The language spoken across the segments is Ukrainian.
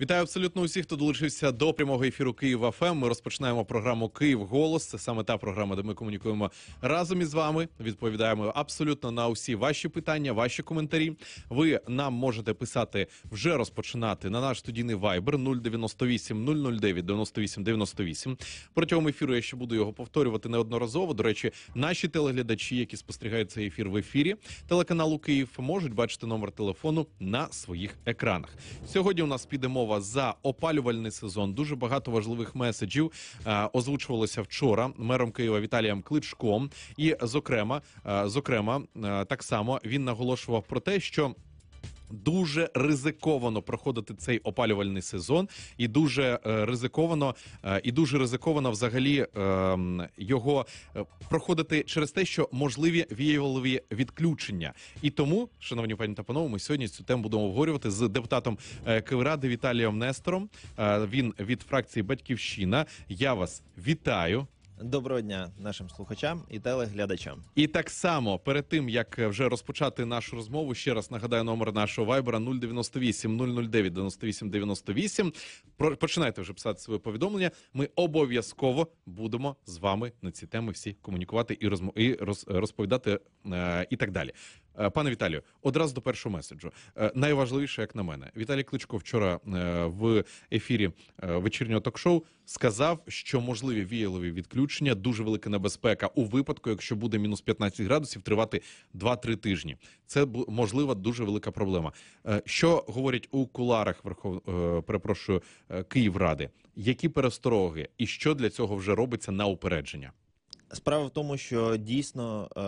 Вітаю абсолютно усіх, хто долучився до прямого ефіру Київ ФМ. Ми розпочинаємо програму Київ Голос. Це саме та програма, де ми комунікуємо разом із вами. Відповідаємо абсолютно на усі ваші питання, ваші коментарі. Ви нам можете писати вже розпочинати на наш студійний вайбер 098 009 98 98. Протягом ефіру я ще буду його повторювати неодноразово. До речі, наші телеглядачі, які спостерігають цей ефір в ефірі телеканалу Київ, можуть бачити номер телефону на своїх екранах. Сьогодні у нас підемо мова за опалювальний сезон. Дуже багато важливих меседжів е, озвучувалося вчора мером Києва Віталієм Кличком. І, зокрема, е, зокрема, е, так само він наголошував про те, що. Дуже ризиковано проходити цей опалювальний сезон, і дуже е, ризиковано, е, і дуже ризиковано взагалі ем, е, його проходити через те, що можливі віялові відключення. І тому, шановні пані та панове, ми сьогодні цю тему будемо обговорювати з депутатом е, Кивради Віталієм Нестором. Е, він від фракції Батьківщина. Я вас вітаю. Доброго дня нашим слухачам і телеглядачам. І так само перед тим як вже розпочати нашу розмову, ще раз нагадаю номер нашого вайбера 098 009 98 98. починайте вже писати своє повідомлення. Ми обов'язково будемо з вами на ці теми всі комунікувати і розмо і розповідати е, і так далі. Е, пане Віталію, одразу до першого меседжу. Е, найважливіше, як на мене, Віталій Кличко вчора е, в ефірі вечірнього ток-шоу сказав, що можливі віялові відключення дуже велика небезпека у випадку, якщо буде мінус 15 градусів, тривати 2-3 тижні. Це можлива дуже велика проблема. Що говорять у куларах Верхов... перепрошую Київради? Які перестороги і що для цього вже робиться на упередження? Справа в тому, що дійсно е,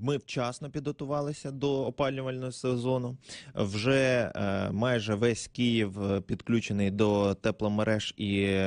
ми вчасно підготувалися до опалювального сезону. Вже е, майже весь Київ е, підключений до тепломереж, і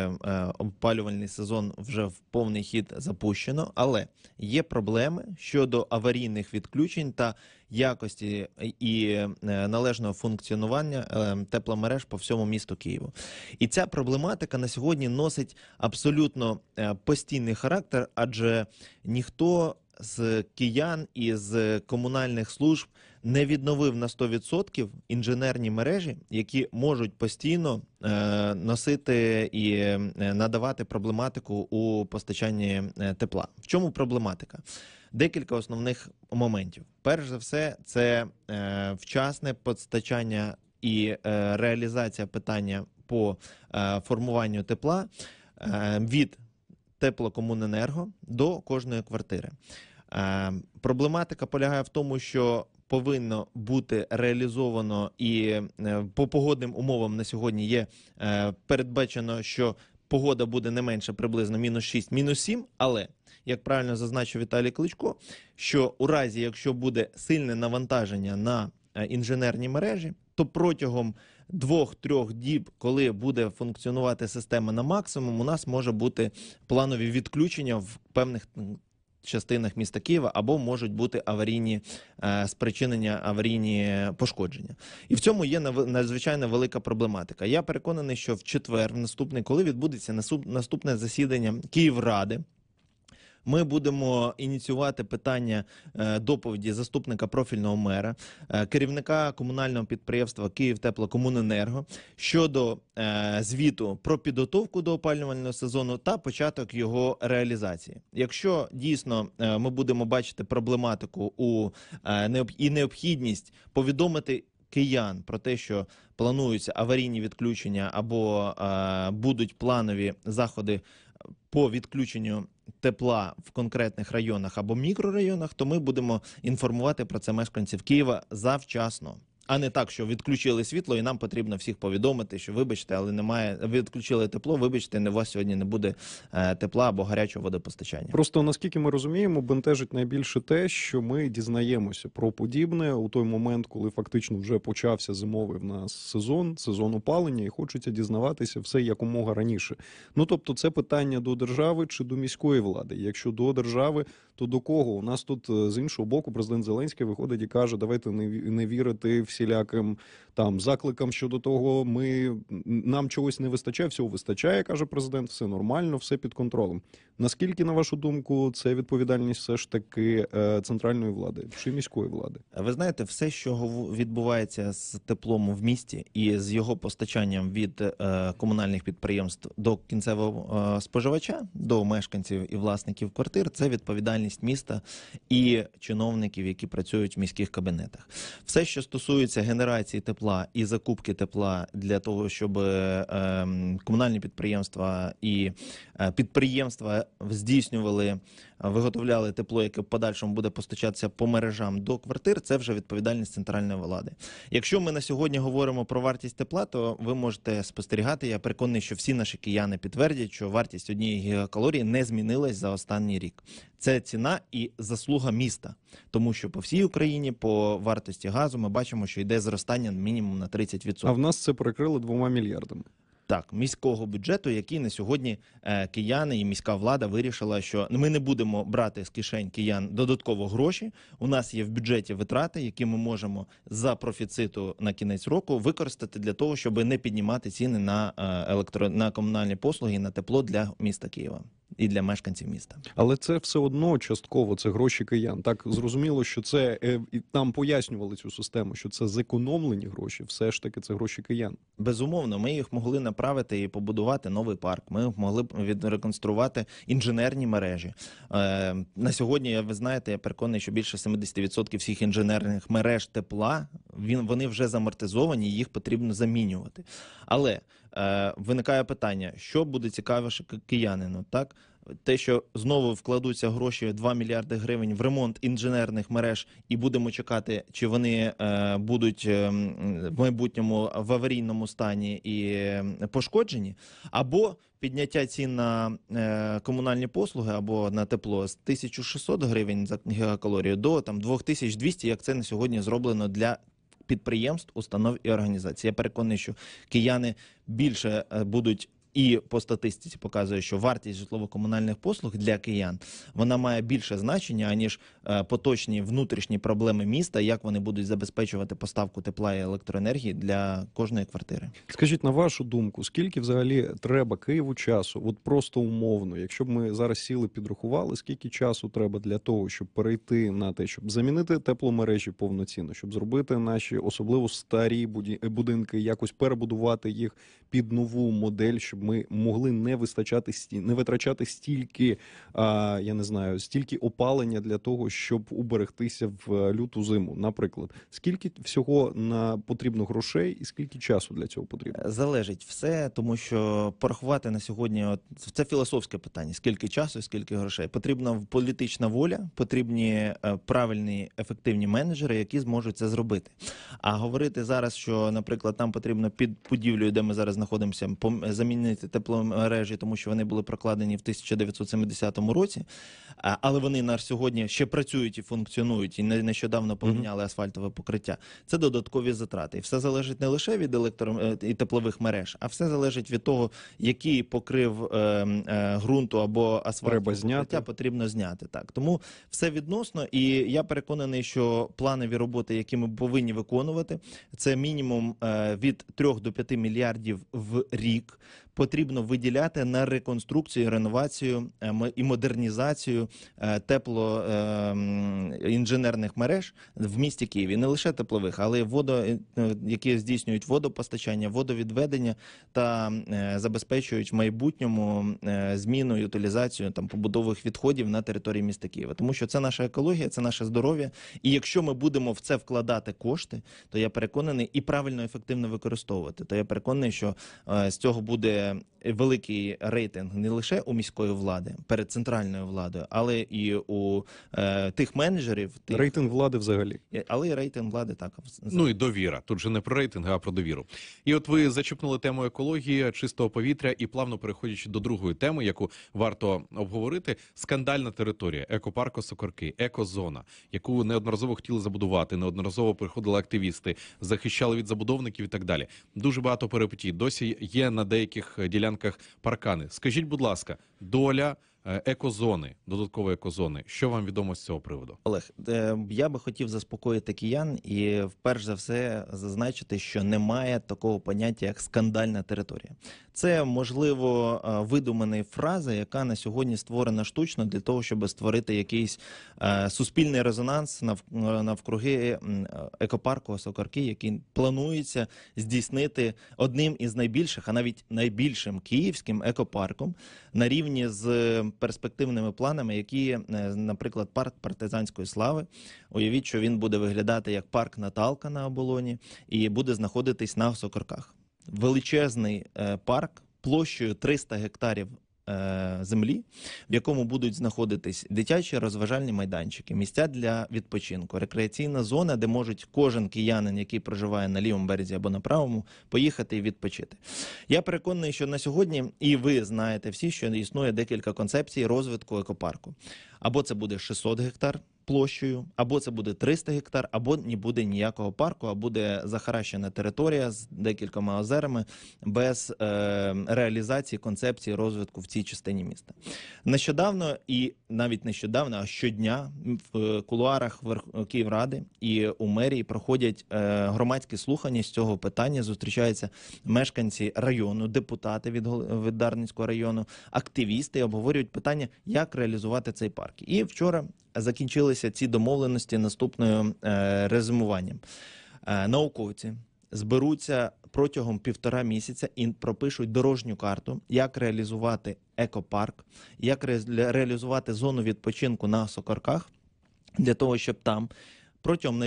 опалювальний сезон вже в повний хід запущено. Але є проблеми щодо аварійних відключень та якості і е, належного функціонування е, тепломереж по всьому місту Києву. І ця проблематика на сьогодні носить абсолютно е, постійний характер, адже ніхто з киян і з комунальних служб не відновив на 100% інженерні мережі, які можуть постійно носити і надавати проблематику у постачанні тепла. В чому проблематика? декілька основних моментів. Перш за все, це е, вчасне постачання і е, реалізація питання по е, формуванню тепла е, від теплокомуненерго до кожної квартири. Е, проблематика полягає в тому, що Повинно бути реалізовано і е, по погодним умовам на сьогодні є е, передбачено, що погода буде не менше приблизно мінус 6, мінус 7, але як правильно зазначив Віталій Кличко, що у разі, якщо буде сильне навантаження на е, інженерні мережі, то протягом двох-трьох діб, коли буде функціонувати система на максимум, у нас може бути планові відключення в певних частинах міста Києва або можуть бути аварійні е, спричинення, аварійні пошкодження, і в цьому є надзвичайно велика проблематика. Я переконаний, що в четвер, в наступний, коли відбудеться наступне засідання Київради. Ми будемо ініціювати питання е, доповіді заступника профільного мера, е, керівника комунального підприємства «Київтеплокомуненерго» щодо е, звіту про підготовку до опалювального сезону та початок його реалізації. Якщо дійсно ми будемо бачити проблематику у і необхідність повідомити. Киян про те, що плануються аварійні відключення або будуть планові заходи по відключенню тепла в конкретних районах або мікрорайонах, то ми будемо інформувати про це мешканців Києва завчасно а не так, що відключили світло, і нам потрібно всіх повідомити, що вибачте, але немає. Відключили тепло. Вибачте, не у вас сьогодні не буде е, тепла або гарячого водопостачання. Просто наскільки ми розуміємо, бентежить найбільше те, що ми дізнаємося про подібне у той момент, коли фактично вже почався зимовий в нас сезон, сезон опалення, і хочеться дізнаватися все якомога раніше. Ну тобто, це питання до держави чи до міської влади. Якщо до держави, то до кого у нас тут е, з іншого боку президент Зеленський виходить і каже: давайте не не вірити всі всіляким там закликам щодо того, ми нам чогось не вистачає, всього вистачає, каже президент. Все нормально, все під контролем. Наскільки на вашу думку це відповідальність, все ж таки е, центральної влади чи міської влади? Ви знаєте, все, що відбувається з теплом в місті і з його постачанням від е, комунальних підприємств до кінцевого е, споживача, до мешканців і власників квартир, це відповідальність міста і чиновників, які працюють в міських кабінетах. Все, що стосується стосується генерації тепла і закупки тепла для того, щоб е, ем, комунальні підприємства і е, підприємства здійснювали виготовляли тепло, яке в подальшому буде постачатися по мережам до квартир. Це вже відповідальність центральної влади. Якщо ми на сьогодні говоримо про вартість тепла, то ви можете спостерігати. Я переконаний, що всі наші кияни підтвердять, що вартість однієї гігакалорії не змінилась за останній рік. Це ціна і заслуга міста, тому що по всій Україні по вартості газу ми бачимо, що йде зростання мінімум на 30%. А в нас це прикрили двома мільярдами так міського бюджету, який на сьогодні е, кияни і міська влада вирішила, що ми не будемо брати з кишень киян додатково гроші. У нас є в бюджеті витрати, які ми можемо за профіциту на кінець року використати для того, щоб не піднімати ціни на е, електро на комунальні послуги на тепло для міста Києва і для мешканців міста. Але це все одно частково це гроші киян. Так зрозуміло, що це е, і нам пояснювали цю систему, що це зекономлені гроші. Все ж таки, це гроші киян. Безумовно, ми їх могли направити і побудувати новий парк. Ми могли б відреконструвати інженерні мережі е, на сьогодні. Ви знаєте, я переконаний, що більше 70% всіх інженерних мереж тепла він вони вже замортизовані, їх потрібно замінювати. Але е, виникає питання, що буде цікавіше киянину, так? Те, що знову вкладуться гроші 2 мільярди гривень в ремонт інженерних мереж, і будемо чекати, чи вони е, будуть е, в майбутньому в аварійному стані і е, пошкоджені, або підняття цін на е, комунальні послуги або на тепло з 1600 гривень за гігакалорію до там 2200, як це на сьогодні зроблено для підприємств, установ і організацій. Я переконаний, що кияни більше е, будуть і по статистиці показує, що вартість житлово-комунальних послуг для киян вона має більше значення аніж е, поточні внутрішні проблеми міста, як вони будуть забезпечувати поставку тепла і електроенергії для кожної квартири. Скажіть на вашу думку, скільки взагалі треба Києву часу? От просто умовно, якщо б ми зараз сіли підрахували, скільки часу треба для того, щоб перейти на те, щоб замінити тепломережі повноцінно, щоб зробити наші особливо старі будинки, якось перебудувати їх під нову модель, щоб ми могли не вистачати не витрачати стільки, а, я не знаю, стільки опалення для того, щоб уберегтися в е, люту зиму. Наприклад, скільки всього на потрібно грошей, і скільки часу для цього потрібно е, залежить все, тому що порахувати на сьогодні от, це філософське питання: скільки часу, скільки грошей потрібна політична воля, потрібні е, правильні ефективні менеджери, які зможуть це зробити. А говорити зараз, що, наприклад, нам потрібно під будівлею, де ми зараз знаходимося, замінити змінити тепломережі, тому що вони були прокладені в 1970 році, але вони на сьогодні ще працюють і функціонують, і нещодавно поміняли асфальтове покриття. Це додаткові затрати. І все залежить не лише від електро е, і теплових мереж, а все залежить від того, який покрив ем, е, ґрунту або асфальтове покриття потрібно зняти. Так тому все відносно, і я переконаний, що планові роботи, які ми повинні виконувати, це мінімум е, від 3 до 5 мільярдів в рік потрібно виділяти на реконструкцію, реновацію е, і модернізацію е, теплоінженерних е, мереж в місті Києві, не лише теплових, але й водо, які здійснюють водопостачання, водовідведення та забезпечують в майбутньому зміну і утилізацію там побудових відходів на території міста Києва, тому що це наша екологія, це наше здоров'я. І якщо ми будемо в це вкладати кошти, то я переконаний і правильно ефективно використовувати, то я переконаний, що з цього буде. Е, великий рейтинг не лише у міської влади перед центральною владою, але і у е, тих менеджерів тих... рейтинг влади взагалі, е, але і рейтинг влади так Ну і довіра. Тут же не про рейтинг, а про довіру. І от ви зачепнули тему екології, чистого повітря і плавно переходячи до другої теми, яку варто обговорити: скандальна територія, екопарко Сокорки, екозона, яку неодноразово хотіли забудувати, неодноразово приходили активісти, захищали від забудовників і так далі. Дуже багато перепитій. Досі є на деяких. Е, ділянках паркани. Скажіть, будь ласка, доля Е, екозони, додаткової екозони. Що вам відомо з цього приводу? Олег, е, я би хотів заспокоїти киян і вперше за все зазначити, що немає такого поняття як скандальна територія. Це можливо е, видумана фраза, яка на сьогодні створена штучно для того, щоб створити якийсь суспільний резонанс навкруги екопарку Осокарки, який планується здійснити одним із найбільших, а навіть найбільшим київським екопарком на рівні з перспективними планами, які, е, наприклад, парк партизанської слави. Уявіть, що він буде виглядати як парк Наталка на оболоні і буде знаходитись на Сокорках. Величезний е, парк площею 300 гектарів Е, землі, в якому будуть знаходитись дитячі розважальні майданчики, місця для відпочинку, рекреаційна зона, де можуть кожен киянин, який проживає на лівому березі або на правому, поїхати і відпочити. Я переконаний, що на сьогодні, і ви знаєте всі, що існує декілька концепцій розвитку екопарку. Або це буде 600 гектар площею, або це буде 300 гектар, або не буде ніякого парку, а буде захаращена територія з декількома озерами без е, реалізації концепції розвитку в цій частині міста. Нещодавно і навіть нещодавно, а щодня в е, кулуарах е, Київради і у мерії проходять е, громадські слухання з цього питання. Зустрічаються мешканці району, депутати від від Дарницького району, активісти обговорюють питання, як реалізувати цей парк. І вчора закінчилися ці домовленості наступною е, резюмуванням. Е, науковці зберуться протягом півтора місяця і пропишуть дорожню карту, як реалізувати екопарк, як реалізувати зону відпочинку на сокорках для того, щоб там протягом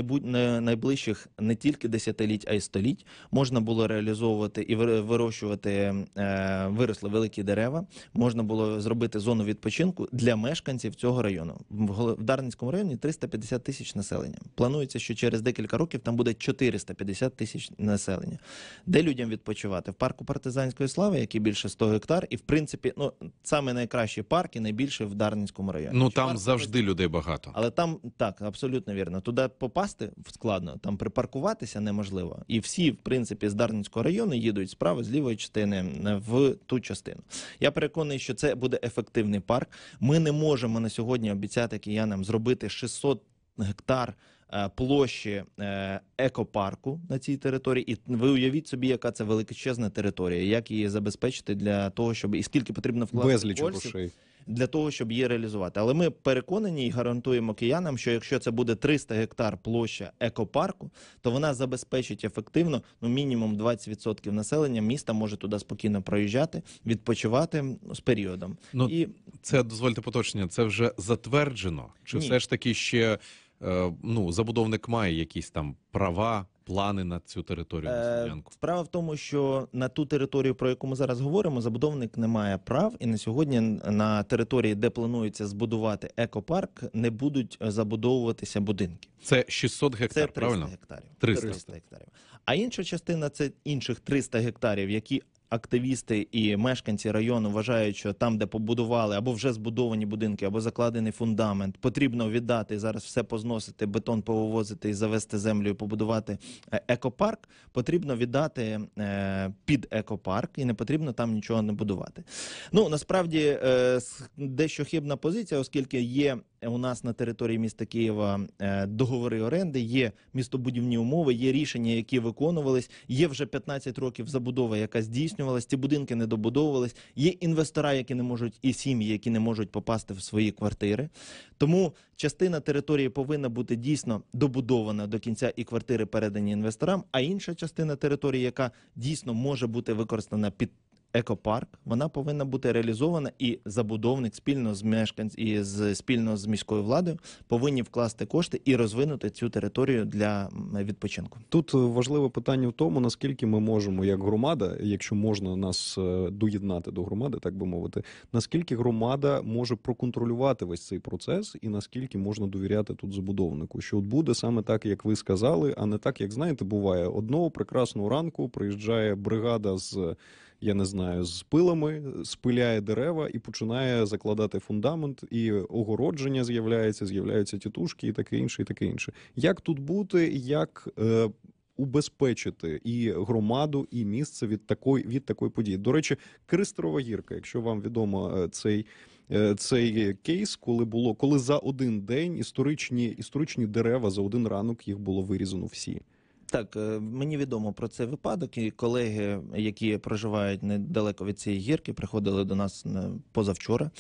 найближчих не тільки десятиліть, а й століть можна було реалізовувати і вирощувати е, виросли великі дерева. Можна було зробити зону відпочинку для мешканців цього району. В Дарницькому районі 350 тисяч населення. Планується, що через декілька років там буде 450 тисяч населення. Де людям відпочивати? В парку партизанської слави, який більше 100 гектар, і в принципі, ну саме найкращі парки найбільше в Дарницькому районі. Ну там завжди людей багато, але там так абсолютно вірно. Туди Туди попасти складно, там припаркуватися неможливо. І всі, в принципі, з Дарницького району їдуть справа з лівої частини в ту частину. Я переконаний, що це буде ефективний парк. Ми не можемо на сьогодні обіцяти киянам зробити 600 гектар. Е, площі е, екопарку на цій території, і ви уявіть собі, яка це величезна територія, як її забезпечити для того, щоб і скільки потрібно вкладати безліч грошей для того, щоб її реалізувати. Але ми переконані і гарантуємо киянам, що якщо це буде 300 гектар площа екопарку, то вона забезпечить ефективно ну мінімум 20% населення міста може туди спокійно проїжджати, відпочивати з періодом. Ну і це дозвольте поточення. Це вже затверджено, чи Ні. все ж таки ще. Е, ну, забудовник має якісь там права плани на цю територію на е, ділянку? Справа в тому, що на ту територію, про яку ми зараз говоримо, забудовник не має прав, і на сьогодні на території, де планується збудувати екопарк, не будуть е, забудовуватися будинки. Це 600 гектар, це 300 правильно? гектарів. 300. 300 гектарів. А інша частина це інших 300 гектарів, які активісти і мешканці району вважають, що там, де побудували або вже збудовані будинки, або закладений фундамент, потрібно віддати зараз все позносити, бетон повивозити і завести землю, і побудувати е, екопарк. Потрібно віддати е, під екопарк, і не потрібно там нічого не будувати. Ну насправді е, дещо хибна позиція, оскільки є Е, у нас на території міста Києва е, договори оренди, є містобудівні умови, є рішення, які виконувались. Є вже 15 років забудова, яка здійснювалась. Ці будинки не добудовувались. Є інвестора, які не можуть, і сім'ї, які не можуть попасти в свої квартири. Тому частина території повинна бути дійсно добудована до кінця, і квартири передані інвесторам. А інша частина території, яка дійсно може бути використана під екопарк вона повинна бути реалізована, і забудовник спільно з мешканць і з спільно з міською владою повинні вкласти кошти і розвинути цю територію для відпочинку. Тут е, важливе питання в тому, наскільки ми можемо, як громада, якщо можна нас е, доєднати до громади, так би мовити, наскільки громада може проконтролювати весь цей процес, і наскільки можна довіряти тут забудовнику, що от буде саме так, як ви сказали, а не так, як знаєте, буває одного прекрасного ранку. Приїжджає бригада з я не знаю, з пилами, спиляє дерева і починає закладати фундамент, і огородження з'являється, з'являються тітушки, і таке інше, і таке інше. Як тут бути, як е, убезпечити і громаду, і місце від такої від такої події? До речі, Кристерова гірка, якщо вам відомо е, цей. Е, цей кейс, коли було коли за один день історичні історичні дерева за один ранок їх було вирізано всі. Так, е, мені відомо про цей випадок, і колеги, які проживають недалеко від цієї гірки, приходили до нас позавчора.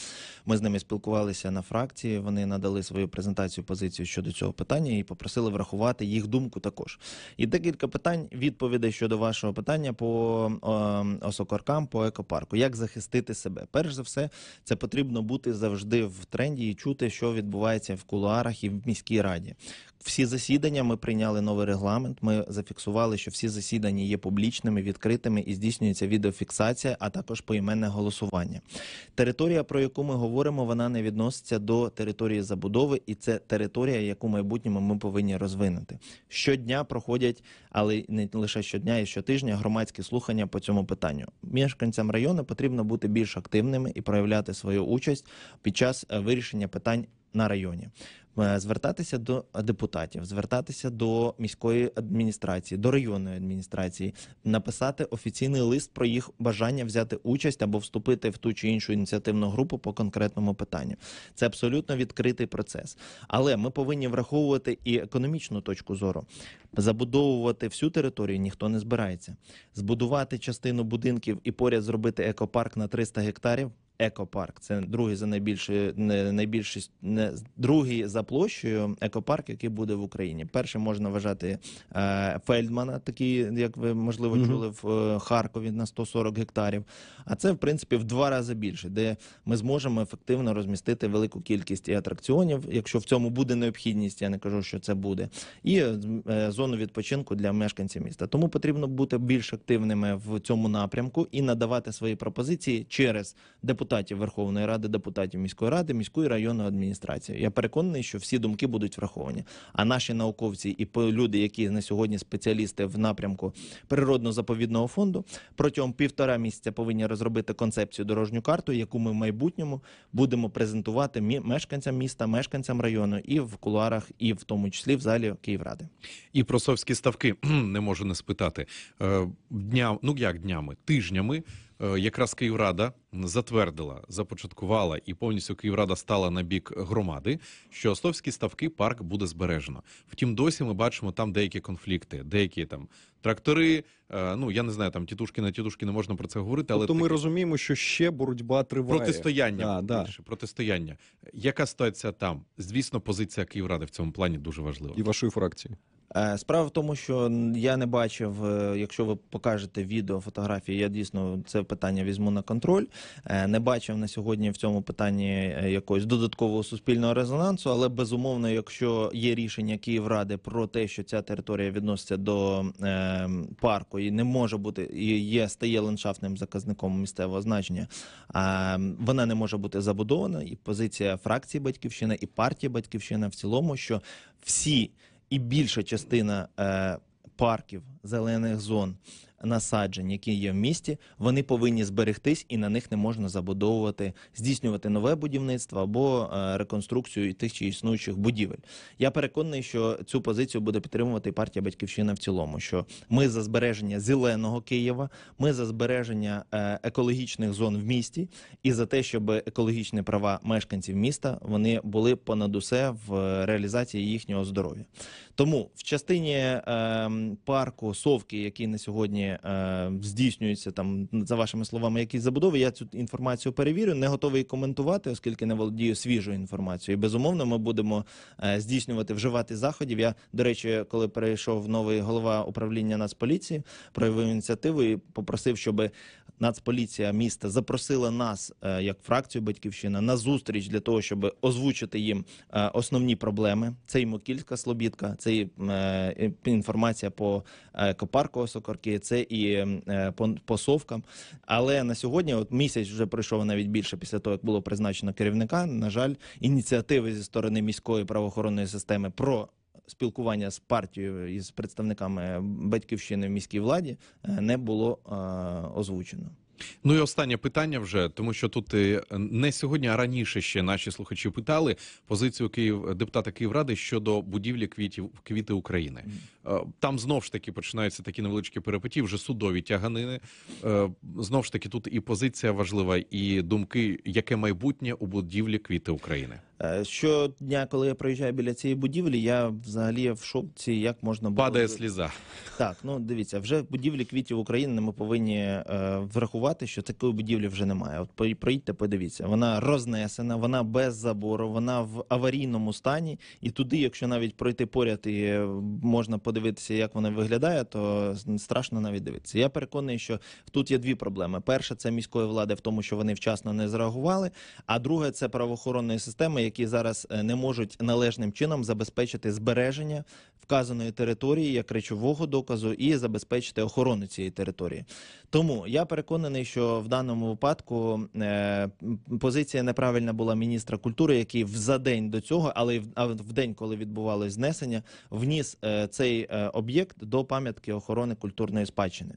Ми з ними спілкувалися на фракції. Вони надали свою презентацію позицію щодо цього питання і попросили врахувати їх думку також. І декілька питань відповідей щодо вашого питання по е, осокоркам, по екопарку. Як захистити себе? Перш за все, це потрібно бути завжди в тренді і чути, що відбувається в кулуарах і в міській раді. Всі засідання ми прийняли новий регламент. Ми зафіксували, що всі засідання є публічними, відкритими і здійснюється відеофіксація, а також поіменне голосування. Територія, про яку ми говоримо, вона не відноситься до території забудови, і це територія, яку в майбутньому ми повинні розвинути. Щодня проходять, але не лише щодня і щотижня громадські слухання по цьому питанню. Мешканцям району потрібно бути більш активними і проявляти свою участь під час е, вирішення питань на районі. Е, звертатися до депутатів, звертатися до міської адміністрації, до районної адміністрації, написати офіційний лист про їх бажання взяти участь або вступити в ту чи іншу ініціативну групу по конкретному питанню. Це абсолютно відкритий процес, але ми повинні враховувати і економічну точку зору. Забудовувати всю територію ніхто не збирається. Збудувати частину будинків і поряд зробити екопарк на 300 гектарів екопарк. Це другий за найбільше не найбільшість, не другий за площею екопарк, який буде в Україні. Першим можна вважати е, Фельдмана, такий, як ви можливо mm -hmm. чули в е, Харкові на 140 гектарів. А це в принципі в два рази більше, де ми зможемо ефективно розмістити велику кількість і атракціонів, якщо в цьому буде необхідність. Я не кажу, що це буде, і е, е зону відпочинку для мешканців міста. Тому потрібно бути більш активними в цьому напрямку і надавати свої пропозиції через депутатів депутатів Верховної Ради, депутатів міської ради, міської районної адміністрації. Я переконаний, що всі думки будуть враховані. А наші науковці і люди, які на сьогодні спеціалісти в напрямку природно-заповідного фонду, протягом півтора місяця повинні розробити концепцію дорожню карту, яку ми в майбутньому будемо презентувати мі мешканцям міста, мешканцям району і в кулуарах, і в тому числі в залі Київради. І просовські ставки не можу не спитати е, дня. Ну як днями тижнями. Е, якраз Київрада затвердила, започаткувала і повністю Київрада стала на бік громади, що Остовські ставки парк буде збережено. Втім, досі ми бачимо там деякі конфлікти, деякі там трактори. Е, ну я не знаю, там тітушки на тітушки не можна про це говорити, але тобто ми так... розуміємо, що ще боротьба триває протистояння а, більше, да. протистояння. Яка ситуація там? Звісно, позиція Київради в цьому плані дуже важлива і вашої фракції. Е, справа в тому, що я не бачив, е, якщо ви покажете відео, фотографії, я дійсно це питання візьму на контроль. Е, не бачив на сьогодні в цьому питанні якогось додаткового суспільного резонансу, але безумовно, якщо є рішення Київради про те, що ця територія відноситься до парку і не може бути і є стає ландшафтним заказником місцевого значення, вона не може бути забудована. І позиція фракції Батьківщина і партії Батьківщина в цілому, що всі і більша частина е, парків зелених зон насаджень, які є в місті, вони повинні зберегтись, і на них не можна забудовувати, здійснювати нове будівництво або е, реконструкцію тих чи існуючих будівель. Я переконаний, що цю позицію буде підтримувати і партія Батьківщина в цілому, що ми за збереження зеленого Києва, ми за збереження е, екологічних зон в місті і за те, щоб екологічні права мешканців міста вони були понад усе в е, реалізації їхнього здоров'я. Тому в частині е, парку Совки, який на сьогодні Україні е, здійснюються там, за вашими словами, якісь забудови. Я цю інформацію перевірю, не готовий коментувати, оскільки не володію свіжою інформацією. Безумовно, ми будемо е, здійснювати вживати заходів. Я до речі, коли перейшов новий голова управління Нацполіції, проявив ініціативу і попросив, щоби. Нацполіція міста запросила нас е, як фракцію Батьківщина на зустріч для того, щоб озвучити їм е, основні проблеми. Це і Мокільська Слобідка, це і е, інформація по екопарку Осокорки, це і по совкам. Але на сьогодні, от місяць вже пройшов навіть більше після того, як було призначено керівника. На жаль, ініціативи зі сторони міської правоохоронної системи про спілкування з партією і з представниками батьківщини в міській владі е, не було е, озвучено. Ну і останнє питання вже, тому що тут е, не сьогодні, а раніше ще наші слухачі питали позицію Київ депутата Київради щодо будівлі квітів квіти України. Там знов ж таки починаються такі невеличкі перепиті, вже судові тяганини. Знов ж таки, тут і позиція важлива, і думки, яке майбутнє у будівлі квіти України. Е, щодня, коли я проїжджаю біля цієї будівлі, я взагалі в шоці, як можна було... падає сліза. Так, ну дивіться, вже будівлі квітів України ми повинні е, врахувати, що такої будівлі вже немає. От проїдьте, подивіться, вона рознесена, вона без забору, вона в аварійному стані. І туди, якщо навіть пройти поряд і е, можна подивитися, як вона виглядає, то страшно навіть дивитися. Я переконаний, що тут є дві проблеми: перша це міської влади в тому, що вони вчасно не зреагували. А друге це правоохоронної системи які зараз е, не можуть належним чином забезпечити збереження вказаної території як речового доказу і забезпечити охорону цієї території. Тому я переконаний, що в даному випадку е, позиція неправильна була міністра культури, який за день до цього, але й в день, коли відбувалось знесення, вніс е, цей об'єкт до пам'ятки охорони культурної спадщини.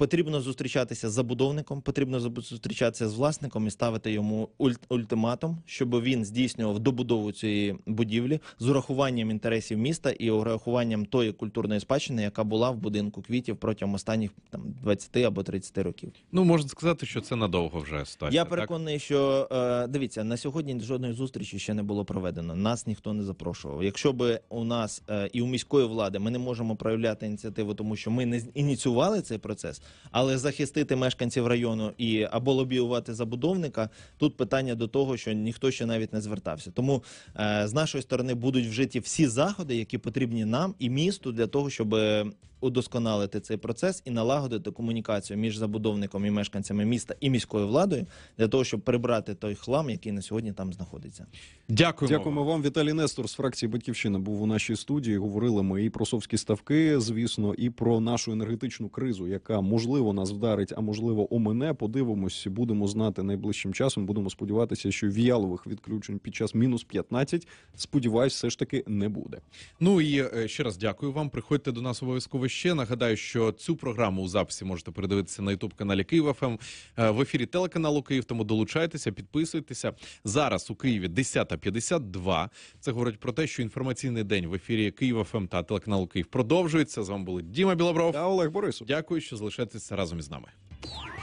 Потрібно зустрічатися з забудовником, потрібно зустрічатися з власником і ставити йому ультиматум, щоб він здійснював добудову цієї будівлі з урахуванням інтересів міста і урахуванням тої культурної спадщини, яка була в будинку квітів протягом останніх там 20 або 30 років. Ну можна сказати, що це надовго вже стаття. Я переконаний, так? що е, дивіться на сьогодні жодної зустрічі ще не було проведено. Нас ніхто не запрошував. Якщо би у нас е, і у міської влади ми не можемо проявляти ініціативу, тому що ми не ініціювали цей процес. Але захистити мешканців району і або лобіювати забудовника тут питання до того, що ніхто ще навіть не звертався. Тому е, з нашої сторони будуть вжиті всі заходи, які потрібні нам і місту для того, щоб е, удосконалити цей процес і налагодити комунікацію між забудовником і мешканцями міста і міською владою для того, щоб прибрати той хлам, який на сьогодні там знаходиться. Дякую, Дякуємо вам, Віталій Нестор з фракції Батьківщина був у нашій студії. Говорили ми і про совські ставки, звісно, і про нашу енергетичну кризу, яка можливо нас вдарить, а можливо, у мене Подивимось, будемо знати найближчим часом. Будемо сподіватися, що віялових відключень під час мінус 15, сподіваюсь, все ж таки не буде. Ну і е, ще раз дякую вам. Приходьте до нас обов'язково ще нагадаю, що цю програму у записі можете передивитися на ютуб каналі Київ ФМ е, в ефірі телеканалу Київ. Тому долучайтеся, підписуйтеся зараз. У Києві 10.52. Це говорить про те, що інформаційний день в ефірі Київ ФМ та телеканалу Київ продовжується. З вами були Діма Білобров та Олег Борисов. Дякую, що залишаєтеся разом із нами.